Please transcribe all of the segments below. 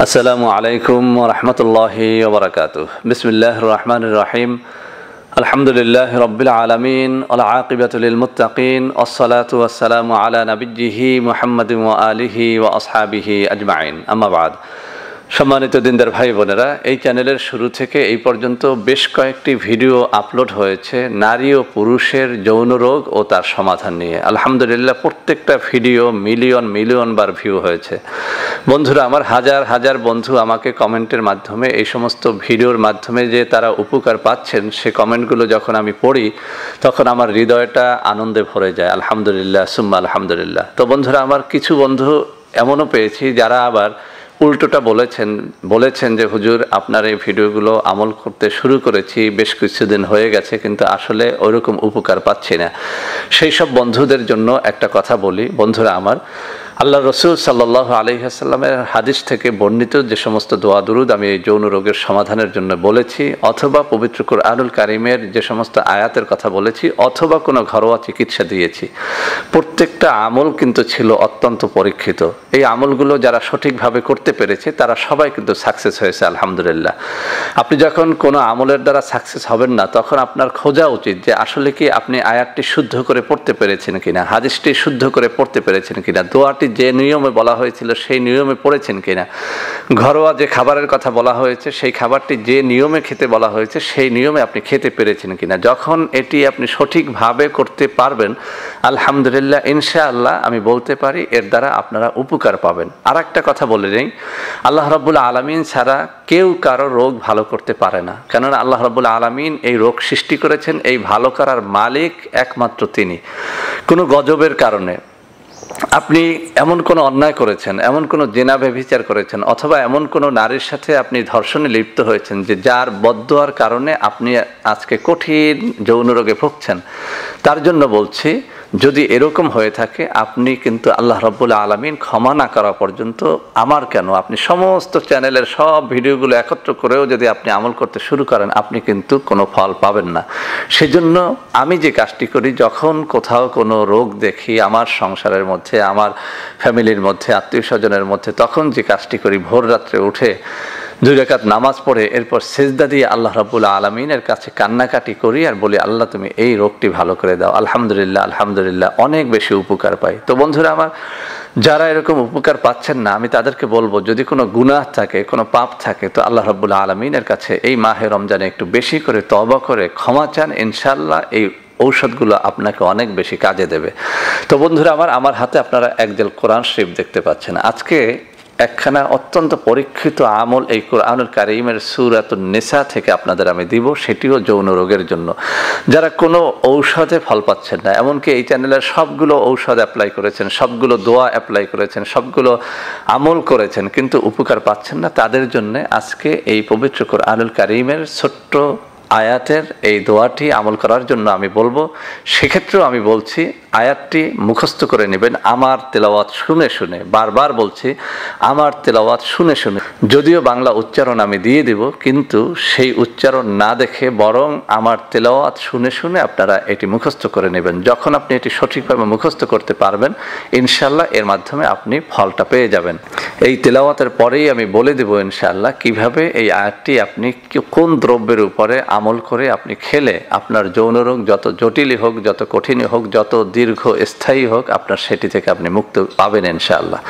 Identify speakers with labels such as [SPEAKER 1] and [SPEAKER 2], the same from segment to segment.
[SPEAKER 1] السلام عليكم ورحمة الله وبركاته بسم الله الرحمن الرحيم الحمد لله رب العالمين والعاقبة للمتقين والصلاة والسلام على نبيه محمد وآله وأصحابه أجمعين أما بعد সম্মানিত দিনদার ভাই বোনেরা এই চ্যানেলের শুরু থেকে এই পর্যন্ত বেশ কয়েকটি ভিডিও আপলোড হয়েছে নারী ও পুরুষের যৌন রোগ ও তার সমাধান নিয়ে আলহামদুলিল্লাহ প্রত্যেকটা ভিডিও মিলিয়ন মিলিয়ন বার ভিউ হয়েছে বন্ধুরা আমার হাজার হাজার বন্ধু আমাকে কমেন্টের মাধ্যমে এই সমস্ত ভিডিওর মাধ্যমে যে তারা উপকার পাচ্ছেন সে কমেন্টগুলো যখন আমি পড়ি তখন আমার হৃদয়টা আনন্দে ভরে যায় আলহামদুলিল্লাহ সুম্মা আলহামদুলিল্লাহ তো বন্ধুরা আমার কিছু বন্ধু এমনও পেয়েছি যারা আবার উল্টোটা বলেছেন বলেছেন যে হুজুর আপনার এই ভিডিওগুলো আমল করতে শুরু করেছি বেশ কিছুদিন হয়ে গেছে কিন্তু আসলে ওরকম উপকার পাচ্ছি না সেই সব বন্ধুদের জন্য একটা কথা বলি বন্ধুরা আমার আল্লাহ রসুল সাল্লাহ আলহিহাসাল্লামের হাদিস থেকে বর্ণিত যে সমস্ত দোয়া দুরুদ আমি এই যৌন রোগের সমাধানের জন্য বলেছি অথবা পবিত্র আনুল কারিমের যে সমস্ত আয়াতের কথা বলেছি অথবা কোনো ঘরোয়া চিকিৎসা দিয়েছি প্রত্যেকটা আমল কিন্তু ছিল অত্যন্ত পরীক্ষিত এই আমলগুলো যারা সঠিকভাবে করতে পেরেছে তারা সবাই কিন্তু সাকসেস হয়েছে আলহামদুলিল্লাহ আপনি যখন কোনো আমলের দ্বারা সাকসেস হবেন না তখন আপনার খোঁজা উচিত যে আসলে কি আপনি আয়াতটি শুদ্ধ করে পড়তে পেরেছেন কিনা হাদিসটি শুদ্ধ করে পড়তে পেরেছেন কিনা দোয়াটি যে নিয়মে বলা হয়েছিল সেই নিয়মে পড়েছেন কিনা ঘরোয়া যে খাবারের কথা বলা হয়েছে সেই খাবারটি যে নিয়মে খেতে বলা হয়েছে সেই নিয়মে আপনি খেতে পেরেছেন কিনা যখন এটি আপনি সঠিকভাবে করতে পারবেন আলহামদুলিল্লাহ ইনশাআল্লাহ আমি বলতে পারি এর দ্বারা আপনারা উপকার পাবেন আর একটা কথা বলে নেই আল্লাহ রব্বুল্লা আলমিন ছাড়া কেউ কারো রোগ ভালো করতে পারে না কেননা আল্লাহ রব্বুল্লা আলমিন এই রোগ সৃষ্টি করেছেন এই ভালো করার মালিক একমাত্র তিনি কোনো গজবের কারণে আপনি এমন কোনো অন্যায় করেছেন এমন কোনো জেনা বিচার করেছেন অথবা এমন কোনো নারীর সাথে আপনি ধর্ষণে লিপ্ত হয়েছেন যে যার বদোয়ার কারণে আপনি আজকে কঠিন যৌন রোগে ভুগছেন তার জন্য বলছি যদি এরকম হয়ে থাকে আপনি কিন্তু আল্লাহ রব্বুল আলমিন ক্ষমা না করা পর্যন্ত আমার কেন আপনি সমস্ত চ্যানেলের সব ভিডিওগুলো একত্র করেও যদি আপনি আমল করতে শুরু করেন আপনি কিন্তু কোনো ফল পাবেন না সেজন্য আমি যে কাজটি করি যখন কোথাও কোনো রোগ দেখি আমার সংসারের মধ্যে আমার ফ্যামিলির মধ্যে আত্মীয় স্বজনের মধ্যে তখন যে কাজটি করি ভোর রাত্রে উঠে দুই রেখাত নামাজ পড়ে এরপর সেজদা দিয়ে আল্লাহ রাবুল্লা আলমিনের কাছে কান্নাকাটি করি আর বলি আল্লাহ তুমি এই রোগটি ভালো করে দাও আলহামদুলিল্লাহ আলহামদুলিল্লাহ অনেক বেশি উপকার পাই তো বন্ধুরা আমার যারা এরকম উপকার পাচ্ছেন না আমি তাদেরকে বলবো যদি কোনো গুনাহ থাকে কোনো পাপ থাকে তো আল্লাহ রাবুল্লা আলমিনের কাছে এই মাহে রমজানে একটু বেশি করে তবা করে ক্ষমা চান ইনশাল্লাহ এই ঔষধগুলো আপনাকে অনেক বেশি কাজে দেবে তো বন্ধুরা আমার আমার হাতে আপনারা একজল কোরআন শরীফ দেখতে পাচ্ছেন আজকে একখানা অত্যন্ত পরীক্ষিত আমল এই কোরআনুল কারিমের সুরাত নেশা থেকে আপনাদের আমি দিব সেটিও যৌন রোগের জন্য যারা কোনো ঔষধে ফল পাচ্ছেন না এমনকি এই চ্যানেলের সবগুলো ঔষধ অ্যাপ্লাই করেছেন সবগুলো দোয়া অ্যাপ্লাই করেছেন সবগুলো আমল করেছেন কিন্তু উপকার পাচ্ছেন না তাদের জন্য আজকে এই পবিত্র কোরআনুল কারিমের ছোট্ট আয়াতের এই দোয়াটি আমল করার জন্য আমি বলবো সেক্ষেত্রেও আমি বলছি আয়াতটি মুখস্থ করে নেবেন আমার তেলাওয়াত শুনে শুনে বারবার বলছি আমার তেলাওয়াত শুনে শুনে যদিও বাংলা উচ্চারণ আমি দিয়ে দেব কিন্তু সেই উচ্চারণ না দেখে বরং আমার তেলাওয়াত শুনে শুনে আপনারা এটি মুখস্থ করে নেবেন যখন আপনি এটি সঠিকভাবে মুখস্থ করতে পারবেন ইনশাল্লাহ এর মাধ্যমে আপনি ফলটা পেয়ে যাবেন এই তেলাওয়াতের পরেই আমি বলে দেব ইনশাল্লাহ কিভাবে এই আয়াতটি আপনি কোন দ্রব্যের উপরে আমল করে আপনি খেলে আপনার যৌন যত জটিলই হোক যত কঠিনই হোক যত দীর্ঘ স্থায়ী হোক আপনার সেটি থেকে আপনি মুক্ত পাবেন ইনশাআল্লাহ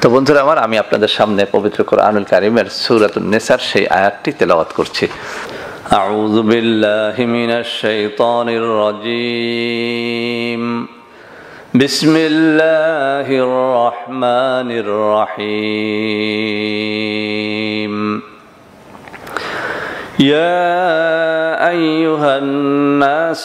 [SPEAKER 1] তো বন্ধুরা আমার আমি আপনাদের সামনে পবিত্র কোরআনুল কারিমের সুরাতুল নেসার সেই আয়াতটি তেলাওয়াত করছি أعوذ بالله من الشيطان الرجيم بسم الله الرحمن الرحيم يا أيها الناس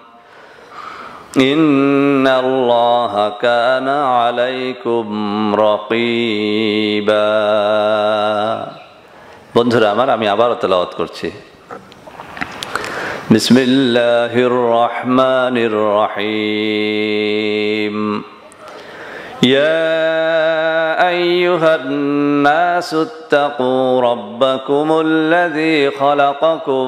[SPEAKER 1] إن الله كان عليكم رقيبا بندر أمر أمي عبارة تلاوت করছি بسم الله الرحمن الرحيم يا ايها الناس اتقوا ربكم الذي خلقكم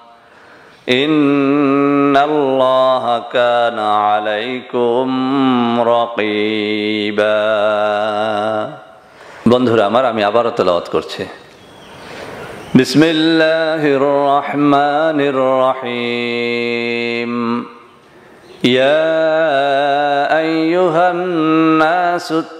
[SPEAKER 1] إن الله كان عليكم رقيبا বন্ধুরা আমার আমি আবারও তেলাওয়াত করছি بسم الله الرحمن الرحيم يا أيها الناس اتقوا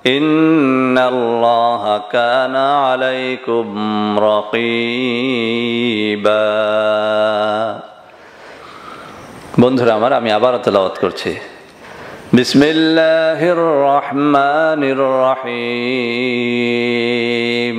[SPEAKER 1] إن الله كان عليكم رقيبا বন্ধুরা আমার আমি আবার তেলাওয়াত করছি বিসমিল্লাহির রহমানির রহিম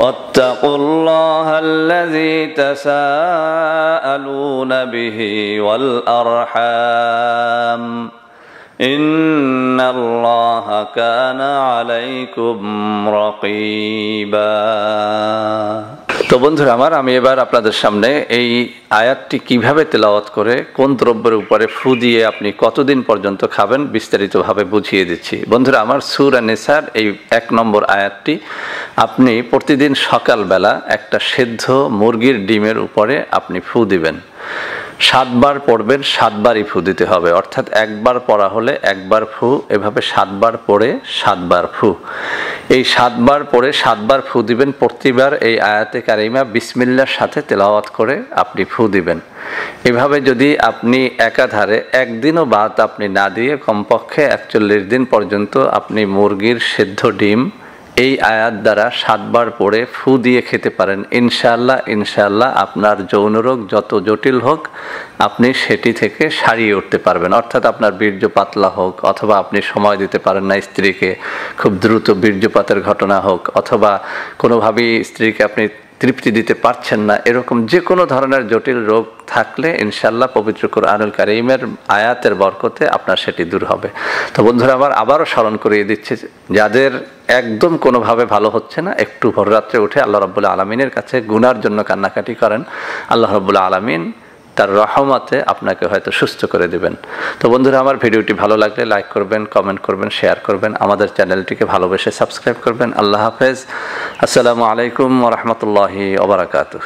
[SPEAKER 1] واتقوا الله الذي تساءلون به والأرحام إن الله كان عليكم رقيباً বন্ধুরা আমার আমি এবার আপনাদের সামনে এই আয়াতটি কিভাবে তেলাওয়াত করে কোন দ্রব্যের উপরে ফু দিয়ে আপনি কতদিন পর্যন্ত খাবেন বিস্তারিতভাবে বুঝিয়ে দিচ্ছি বন্ধুরা আমার সুর নেশার এই এক নম্বর আয়াতটি আপনি প্রতিদিন সকালবেলা একটা সেদ্ধ মুরগির ডিমের উপরে আপনি ফু দিবেন সাতবার পড়বেন সাতবারই ফু দিতে হবে অর্থাৎ একবার পড়া হলে একবার ফু এভাবে সাতবার পড়ে সাতবার ফু এই সাতবার পরে সাতবার ফু দিবেন প্রতিবার এই আয়াতে কারিমা বিসমিল্লার সাথে তেলাওয়াত করে আপনি ফু দিবেন এভাবে যদি আপনি একাধারে একদিনও বাদ আপনি না দিয়ে কমপক্ষে একচল্লিশ দিন পর্যন্ত আপনি মুরগির সেদ্ধ ডিম এই আয়াত দ্বারা সাতবার পড়ে ফু দিয়ে খেতে পারেন ইনশাল্লাহ ইনশাল্লাহ আপনার যৌন রোগ যত জটিল হোক আপনি সেটি থেকে সারিয়ে উঠতে পারবেন অর্থাৎ আপনার বীর্য পাতলা হোক অথবা আপনি সময় দিতে পারেন না স্ত্রীকে খুব দ্রুত বীর্যপাতের ঘটনা হোক অথবা কোনোভাবেই স্ত্রীকে আপনি তৃপ্তি দিতে পারছেন না এরকম যে কোনো ধরনের জটিল রোগ থাকলে ইনশাল্লাহ পবিত্র কোরআনুল কারিমের আয়াতের বরকতে আপনার সেটি দূর হবে তো বন্ধুরা আমার আবারও স্মরণ করিয়ে দিচ্ছে যাদের একদম কোনোভাবে ভালো হচ্ছে না একটু রাত্রে উঠে আল্লাহ রবুল্লা আলমিনের কাছে গুনার জন্য কান্নাকাটি করেন আল্লাহ রবুল্লা আলমিন তার রহমতে আপনাকে হয়তো সুস্থ করে দেবেন তো বন্ধুরা আমার ভিডিওটি ভালো লাগলে লাইক করবেন কমেন্ট করবেন শেয়ার করবেন আমাদের চ্যানেলটিকে ভালোবেসে সাবস্ক্রাইব করবেন আল্লাহ হাফেজ আসসালামু আলাইকুম রহমতুল্লাহি ওবরাকাতুহ